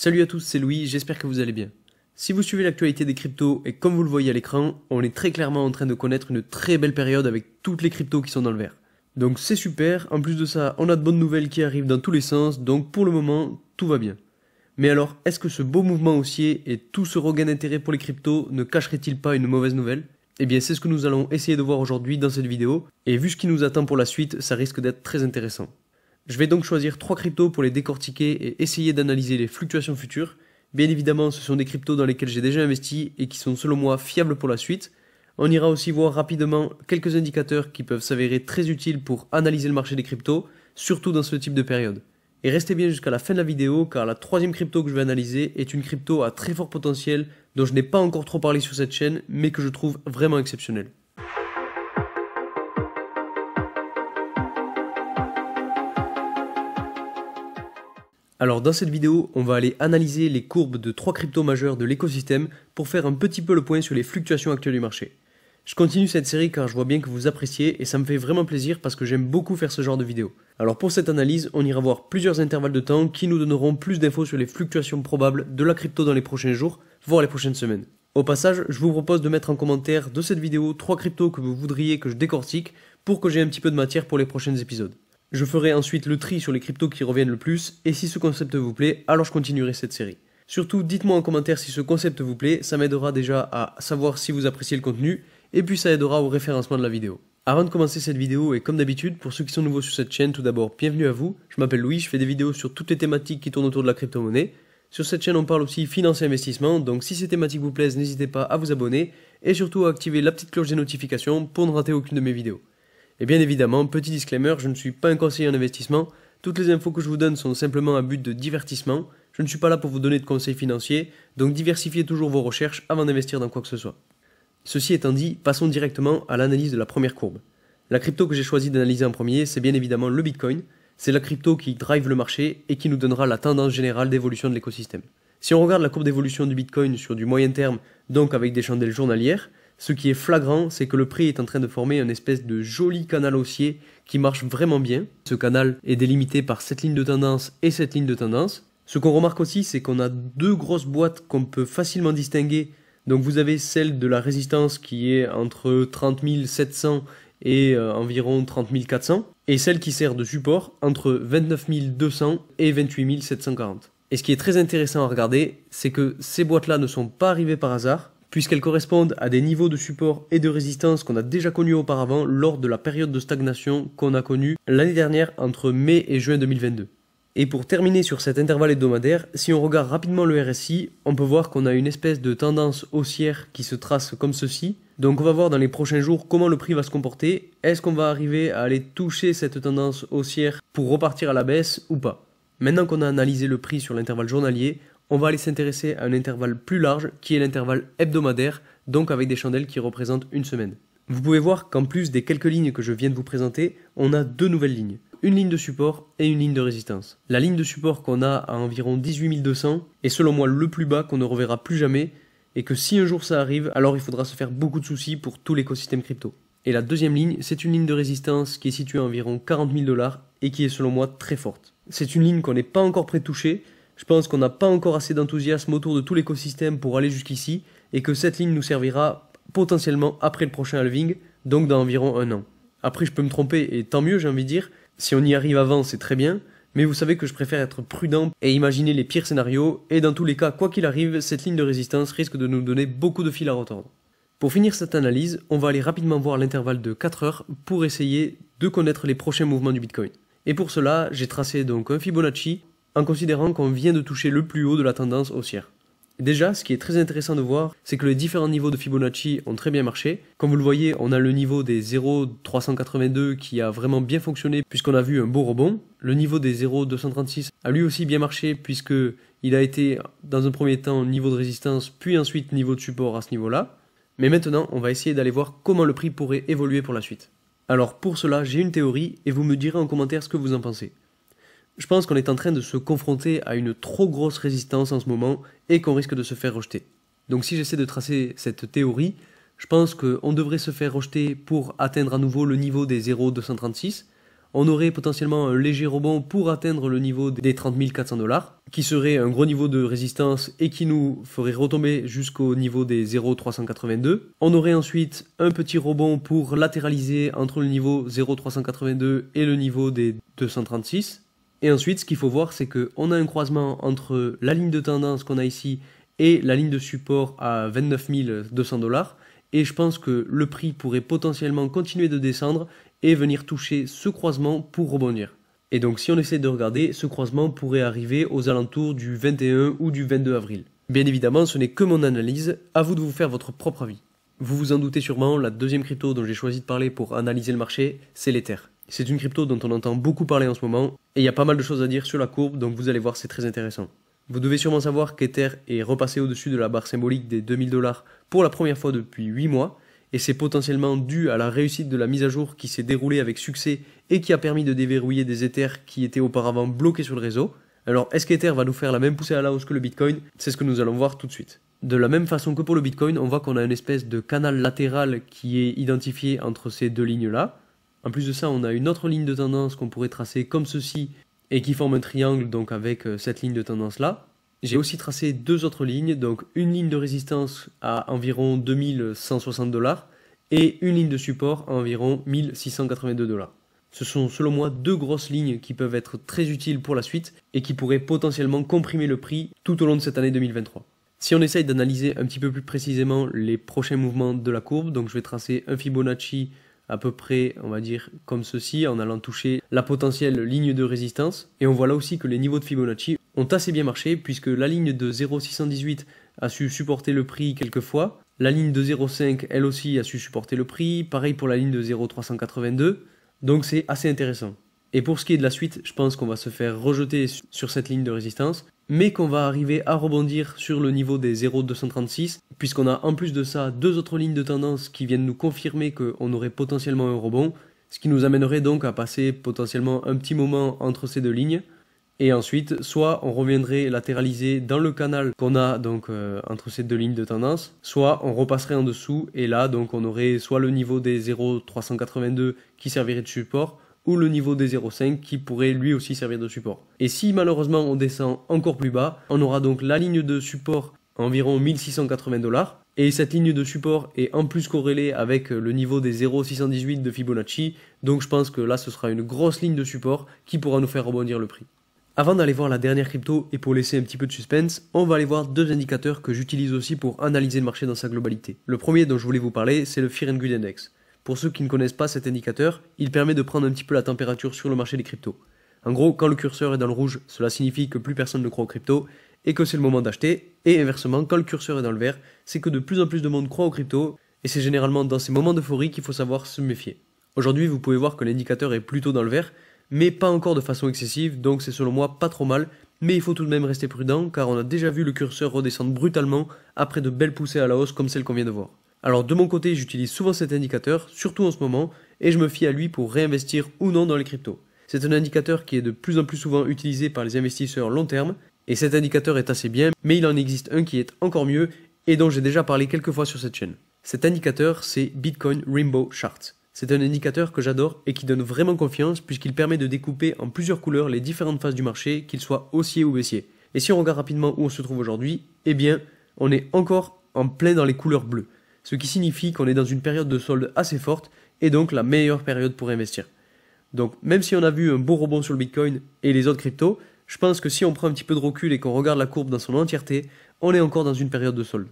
Salut à tous, c'est Louis, j'espère que vous allez bien. Si vous suivez l'actualité des cryptos, et comme vous le voyez à l'écran, on est très clairement en train de connaître une très belle période avec toutes les cryptos qui sont dans le vert. Donc c'est super, en plus de ça, on a de bonnes nouvelles qui arrivent dans tous les sens, donc pour le moment, tout va bien. Mais alors, est-ce que ce beau mouvement haussier et tout ce regain d'intérêt pour les cryptos ne cacherait-il pas une mauvaise nouvelle Eh bien c'est ce que nous allons essayer de voir aujourd'hui dans cette vidéo, et vu ce qui nous attend pour la suite, ça risque d'être très intéressant. Je vais donc choisir trois cryptos pour les décortiquer et essayer d'analyser les fluctuations futures. Bien évidemment, ce sont des cryptos dans lesquels j'ai déjà investi et qui sont selon moi fiables pour la suite. On ira aussi voir rapidement quelques indicateurs qui peuvent s'avérer très utiles pour analyser le marché des cryptos, surtout dans ce type de période. Et restez bien jusqu'à la fin de la vidéo car la troisième crypto que je vais analyser est une crypto à très fort potentiel dont je n'ai pas encore trop parlé sur cette chaîne mais que je trouve vraiment exceptionnelle. Alors dans cette vidéo, on va aller analyser les courbes de trois cryptos majeurs de l'écosystème pour faire un petit peu le point sur les fluctuations actuelles du marché. Je continue cette série car je vois bien que vous appréciez et ça me fait vraiment plaisir parce que j'aime beaucoup faire ce genre de vidéo. Alors pour cette analyse, on ira voir plusieurs intervalles de temps qui nous donneront plus d'infos sur les fluctuations probables de la crypto dans les prochains jours, voire les prochaines semaines. Au passage, je vous propose de mettre en commentaire de cette vidéo trois cryptos que vous voudriez que je décortique pour que j'ai un petit peu de matière pour les prochains épisodes. Je ferai ensuite le tri sur les cryptos qui reviennent le plus, et si ce concept vous plaît, alors je continuerai cette série. Surtout, dites-moi en commentaire si ce concept vous plaît, ça m'aidera déjà à savoir si vous appréciez le contenu, et puis ça aidera au référencement de la vidéo. Avant de commencer cette vidéo, et comme d'habitude, pour ceux qui sont nouveaux sur cette chaîne, tout d'abord, bienvenue à vous. Je m'appelle Louis, je fais des vidéos sur toutes les thématiques qui tournent autour de la crypto-monnaie. Sur cette chaîne, on parle aussi finance et investissement, donc si ces thématiques vous plaisent, n'hésitez pas à vous abonner, et surtout à activer la petite cloche des notifications pour ne rater aucune de mes vidéos. Et bien évidemment, petit disclaimer, je ne suis pas un conseiller en investissement, toutes les infos que je vous donne sont simplement à but de divertissement, je ne suis pas là pour vous donner de conseils financiers, donc diversifiez toujours vos recherches avant d'investir dans quoi que ce soit. Ceci étant dit, passons directement à l'analyse de la première courbe. La crypto que j'ai choisi d'analyser en premier, c'est bien évidemment le Bitcoin, c'est la crypto qui drive le marché et qui nous donnera la tendance générale d'évolution de l'écosystème. Si on regarde la courbe d'évolution du Bitcoin sur du moyen terme, donc avec des chandelles journalières, ce qui est flagrant, c'est que le prix est en train de former une espèce de joli canal haussier qui marche vraiment bien. Ce canal est délimité par cette ligne de tendance et cette ligne de tendance. Ce qu'on remarque aussi, c'est qu'on a deux grosses boîtes qu'on peut facilement distinguer. Donc vous avez celle de la résistance qui est entre 30 700 et euh, environ 30 400, et celle qui sert de support entre 29 200 et 28 740. Et ce qui est très intéressant à regarder, c'est que ces boîtes-là ne sont pas arrivées par hasard, puisqu'elles correspondent à des niveaux de support et de résistance qu'on a déjà connus auparavant lors de la période de stagnation qu'on a connue l'année dernière entre mai et juin 2022. Et pour terminer sur cet intervalle hebdomadaire, si on regarde rapidement le RSI, on peut voir qu'on a une espèce de tendance haussière qui se trace comme ceci. Donc on va voir dans les prochains jours comment le prix va se comporter. Est-ce qu'on va arriver à aller toucher cette tendance haussière pour repartir à la baisse ou pas Maintenant qu'on a analysé le prix sur l'intervalle journalier, on va aller s'intéresser à un intervalle plus large qui est l'intervalle hebdomadaire, donc avec des chandelles qui représentent une semaine. Vous pouvez voir qu'en plus des quelques lignes que je viens de vous présenter, on a deux nouvelles lignes. Une ligne de support et une ligne de résistance. La ligne de support qu'on a à environ 200 est selon moi le plus bas qu'on ne reverra plus jamais et que si un jour ça arrive, alors il faudra se faire beaucoup de soucis pour tout l'écosystème crypto. Et la deuxième ligne, c'est une ligne de résistance qui est située à environ 40 000 dollars et qui est selon moi très forte. C'est une ligne qu'on n'est pas encore prêt de toucher, je pense qu'on n'a pas encore assez d'enthousiasme autour de tout l'écosystème pour aller jusqu'ici et que cette ligne nous servira potentiellement après le prochain halving, donc dans environ un an. Après, je peux me tromper et tant mieux, j'ai envie de dire. Si on y arrive avant, c'est très bien. Mais vous savez que je préfère être prudent et imaginer les pires scénarios, et dans tous les cas, quoi qu'il arrive, cette ligne de résistance risque de nous donner beaucoup de fil à retordre. Pour finir cette analyse, on va aller rapidement voir l'intervalle de 4 heures pour essayer de connaître les prochains mouvements du Bitcoin. Et pour cela, j'ai tracé donc un Fibonacci en considérant qu'on vient de toucher le plus haut de la tendance haussière. Déjà, ce qui est très intéressant de voir, c'est que les différents niveaux de Fibonacci ont très bien marché. Comme vous le voyez, on a le niveau des 0,382 qui a vraiment bien fonctionné puisqu'on a vu un beau rebond. Le niveau des 0,236 a lui aussi bien marché puisque il a été dans un premier temps niveau de résistance puis ensuite niveau de support à ce niveau-là. Mais maintenant, on va essayer d'aller voir comment le prix pourrait évoluer pour la suite. Alors pour cela, j'ai une théorie et vous me direz en commentaire ce que vous en pensez. Je pense qu'on est en train de se confronter à une trop grosse résistance en ce moment et qu'on risque de se faire rejeter. Donc si j'essaie de tracer cette théorie, je pense qu'on devrait se faire rejeter pour atteindre à nouveau le niveau des 0,236. On aurait potentiellement un léger rebond pour atteindre le niveau des 30 400 dollars, qui serait un gros niveau de résistance et qui nous ferait retomber jusqu'au niveau des 0,382. On aurait ensuite un petit rebond pour latéraliser entre le niveau 0,382 et le niveau des 236. Et ensuite, ce qu'il faut voir, c'est qu'on a un croisement entre la ligne de tendance qu'on a ici et la ligne de support à 29 200 dollars. Et je pense que le prix pourrait potentiellement continuer de descendre et venir toucher ce croisement pour rebondir. Et donc si on essaie de regarder, ce croisement pourrait arriver aux alentours du 21 ou du 22 avril. Bien évidemment, ce n'est que mon analyse, à vous de vous faire votre propre avis. Vous vous en doutez sûrement, la deuxième crypto dont j'ai choisi de parler pour analyser le marché, c'est l'Ether. C'est une crypto dont on entend beaucoup parler en ce moment et il y a pas mal de choses à dire sur la courbe, donc vous allez voir, c'est très intéressant. Vous devez sûrement savoir qu'Ether est repassé au-dessus de la barre symbolique des 2000 dollars pour la première fois depuis 8 mois, et c'est potentiellement dû à la réussite de la mise à jour qui s'est déroulée avec succès et qui a permis de déverrouiller des Ethers qui étaient auparavant bloqués sur le réseau. Alors est-ce qu'Ether va nous faire la même poussée à la hausse que le Bitcoin C'est ce que nous allons voir tout de suite. De la même façon que pour le Bitcoin, on voit qu'on a une espèce de canal latéral qui est identifié entre ces deux lignes-là. En plus de ça, on a une autre ligne de tendance qu'on pourrait tracer comme ceci et qui forme un triangle donc avec euh, cette ligne de tendance là. J'ai aussi tracé deux autres lignes, donc une ligne de résistance à environ 2160 dollars et une ligne de support à environ 1682 dollars. Ce sont selon moi deux grosses lignes qui peuvent être très utiles pour la suite et qui pourraient potentiellement comprimer le prix tout au long de cette année 2023. Si on essaye d'analyser un petit peu plus précisément les prochains mouvements de la courbe, donc je vais tracer un Fibonacci à peu près, on va dire, comme ceci, en allant toucher la potentielle ligne de résistance. Et on voit là aussi que les niveaux de Fibonacci ont assez bien marché, puisque la ligne de 0,618 a su supporter le prix quelques fois. La ligne de 0,5, elle aussi, a su supporter le prix. Pareil pour la ligne de 0,382. Donc c'est assez intéressant. Et pour ce qui est de la suite, je pense qu'on va se faire rejeter sur cette ligne de résistance, mais qu'on va arriver à rebondir sur le niveau des 0,236, puisqu'on a en plus de ça deux autres lignes de tendance qui viennent nous confirmer qu'on aurait potentiellement un rebond, ce qui nous amènerait donc à passer potentiellement un petit moment entre ces deux lignes. Et ensuite, soit on reviendrait latéraliser dans le canal qu'on a donc euh, entre ces deux lignes de tendance, soit on repasserait en dessous et là donc on aurait soit le niveau des 0,382 qui servirait de support, ou le niveau des 0,5 qui pourrait lui aussi servir de support. Et si malheureusement on descend encore plus bas, on aura donc la ligne de support environ 1680 dollars. Et cette ligne de support est en plus corrélée avec le niveau des 0,618 de Fibonacci. Donc je pense que là ce sera une grosse ligne de support qui pourra nous faire rebondir le prix. Avant d'aller voir la dernière crypto et pour laisser un petit peu de suspense, on va aller voir deux indicateurs que j'utilise aussi pour analyser le marché dans sa globalité. Le premier dont je voulais vous parler, c'est le Fear and Good Index. Pour ceux qui ne connaissent pas cet indicateur, il permet de prendre un petit peu la température sur le marché des cryptos. En gros, quand le curseur est dans le rouge, cela signifie que plus personne ne croit aux cryptos et que c'est le moment d'acheter, et inversement, quand le curseur est dans le vert, c'est que de plus en plus de monde croit aux cryptos, et c'est généralement dans ces moments d'euphorie qu'il faut savoir se méfier. Aujourd'hui, vous pouvez voir que l'indicateur est plutôt dans le vert, mais pas encore de façon excessive, donc c'est selon moi pas trop mal, mais il faut tout de même rester prudent car on a déjà vu le curseur redescendre brutalement après de belles poussées à la hausse comme celle qu'on vient de voir. Alors de mon côté, j'utilise souvent cet indicateur, surtout en ce moment, et je me fie à lui pour réinvestir ou non dans les cryptos. C'est un indicateur qui est de plus en plus souvent utilisé par les investisseurs long terme, et cet indicateur est assez bien, mais il en existe un qui est encore mieux et dont j'ai déjà parlé quelques fois sur cette chaîne. Cet indicateur, c'est Bitcoin Rainbow Chart. C'est un indicateur que j'adore et qui donne vraiment confiance puisqu'il permet de découper en plusieurs couleurs les différentes phases du marché, qu'ils soient haussier ou baissier. Et si on regarde rapidement où on se trouve aujourd'hui, eh bien, on est encore en plein dans les couleurs bleues ce qui signifie qu'on est dans une période de solde assez forte et donc la meilleure période pour investir. Donc même si on a vu un beau rebond sur le Bitcoin et les autres cryptos, je pense que si on prend un petit peu de recul et qu'on regarde la courbe dans son entièreté, on est encore dans une période de solde.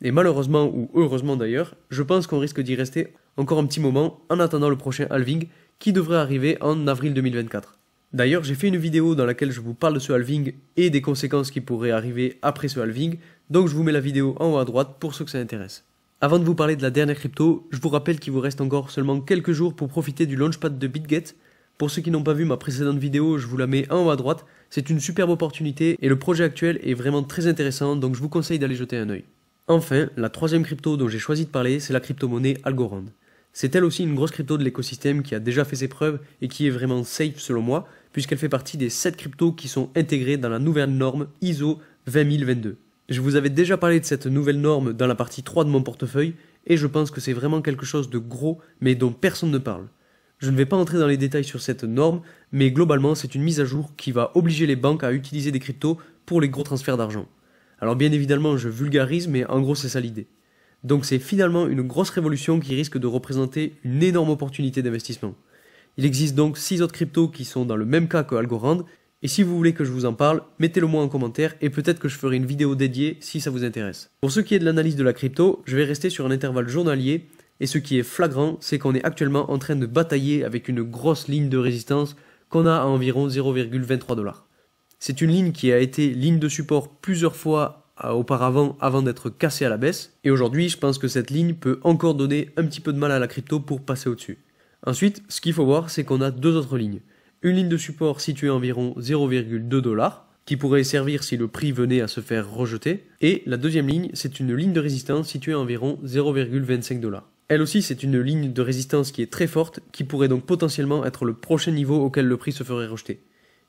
Et malheureusement ou heureusement d'ailleurs, je pense qu'on risque d'y rester encore un petit moment en attendant le prochain halving qui devrait arriver en avril 2024. D'ailleurs, j'ai fait une vidéo dans laquelle je vous parle de ce halving et des conséquences qui pourraient arriver après ce halving, donc je vous mets la vidéo en haut à droite pour ceux que ça intéresse. Avant de vous parler de la dernière crypto, je vous rappelle qu'il vous reste encore seulement quelques jours pour profiter du launchpad de BitGet. Pour ceux qui n'ont pas vu ma précédente vidéo, je vous la mets en haut à droite. C'est une superbe opportunité et le projet actuel est vraiment très intéressant, donc je vous conseille d'aller jeter un œil. Enfin, la troisième crypto dont j'ai choisi de parler, c'est la crypto-monnaie Algorand. C'est elle aussi une grosse crypto de l'écosystème qui a déjà fait ses preuves et qui est vraiment safe selon moi, puisqu'elle fait partie des 7 cryptos qui sont intégrées dans la nouvelle norme ISO 20022. Je vous avais déjà parlé de cette nouvelle norme dans la partie 3 de mon portefeuille, et je pense que c'est vraiment quelque chose de gros, mais dont personne ne parle. Je ne vais pas entrer dans les détails sur cette norme, mais globalement c'est une mise à jour qui va obliger les banques à utiliser des cryptos pour les gros transferts d'argent. Alors bien évidemment je vulgarise, mais en gros c'est ça l'idée. Donc c'est finalement une grosse révolution qui risque de représenter une énorme opportunité d'investissement. Il existe donc 6 autres cryptos qui sont dans le même cas que Algorand et si vous voulez que je vous en parle, mettez-le moi en commentaire et peut-être que je ferai une vidéo dédiée si ça vous intéresse. Pour ce qui est de l'analyse de la crypto, je vais rester sur un intervalle journalier et ce qui est flagrant, c'est qu'on est actuellement en train de batailler avec une grosse ligne de résistance qu'on a à environ 0,23 C'est une ligne qui a été ligne de support plusieurs fois euh, auparavant avant d'être cassée à la baisse et aujourd'hui, je pense que cette ligne peut encore donner un petit peu de mal à la crypto pour passer au-dessus. Ensuite, ce qu'il faut voir, c'est qu'on a deux autres lignes une ligne de support située à environ 0,2 dollars, qui pourrait servir si le prix venait à se faire rejeter, et la deuxième ligne, c'est une ligne de résistance située à environ 0,25 dollars. Elle aussi, c'est une ligne de résistance qui est très forte, qui pourrait donc potentiellement être le prochain niveau auquel le prix se ferait rejeter.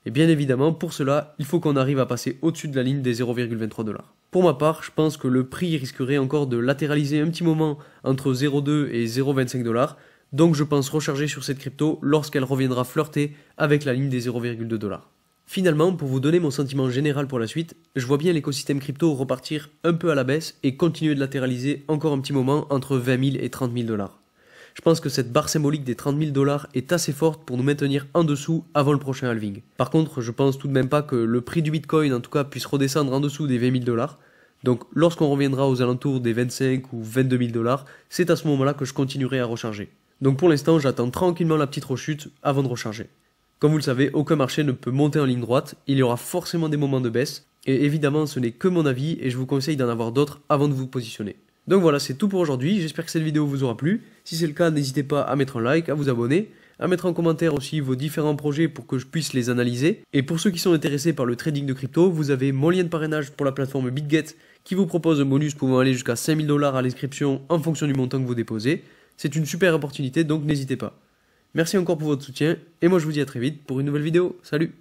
Et bien évidemment, pour cela, il faut qu'on arrive à passer au-dessus de la ligne des 0,23 Pour ma part, je pense que le prix risquerait encore de latéraliser un petit moment entre 0,2 et 0,25 dollars, donc je pense recharger sur cette crypto lorsqu'elle reviendra flirter avec la ligne des 0,2 dollars. Finalement, pour vous donner mon sentiment général pour la suite, je vois bien l'écosystème crypto repartir un peu à la baisse et continuer de latéraliser encore un petit moment entre 20 000 et 30 000 dollars. Je pense que cette barre symbolique des 30 000 dollars est assez forte pour nous maintenir en dessous avant le prochain halving. Par contre, je pense tout de même pas que le prix du Bitcoin en tout cas puisse redescendre en dessous des 20 000 dollars. Donc lorsqu'on reviendra aux alentours des 25 ou 22 000 dollars, c'est à ce moment-là que je continuerai à recharger. Donc pour l'instant, j'attends tranquillement la petite rechute avant de recharger. Comme vous le savez, aucun marché ne peut monter en ligne droite, il y aura forcément des moments de baisse, et évidemment ce n'est que mon avis et je vous conseille d'en avoir d'autres avant de vous positionner. Donc voilà, c'est tout pour aujourd'hui, j'espère que cette vidéo vous aura plu. Si c'est le cas, n'hésitez pas à mettre un like, à vous abonner, à mettre en commentaire aussi vos différents projets pour que je puisse les analyser. Et pour ceux qui sont intéressés par le trading de crypto, vous avez mon lien de parrainage pour la plateforme BitGet qui vous propose un bonus pouvant aller jusqu'à 5000 dollars à l'inscription en fonction du montant que vous déposez. C'est une super opportunité, donc n'hésitez pas. Merci encore pour votre soutien, et moi je vous dis à très vite pour une nouvelle vidéo. Salut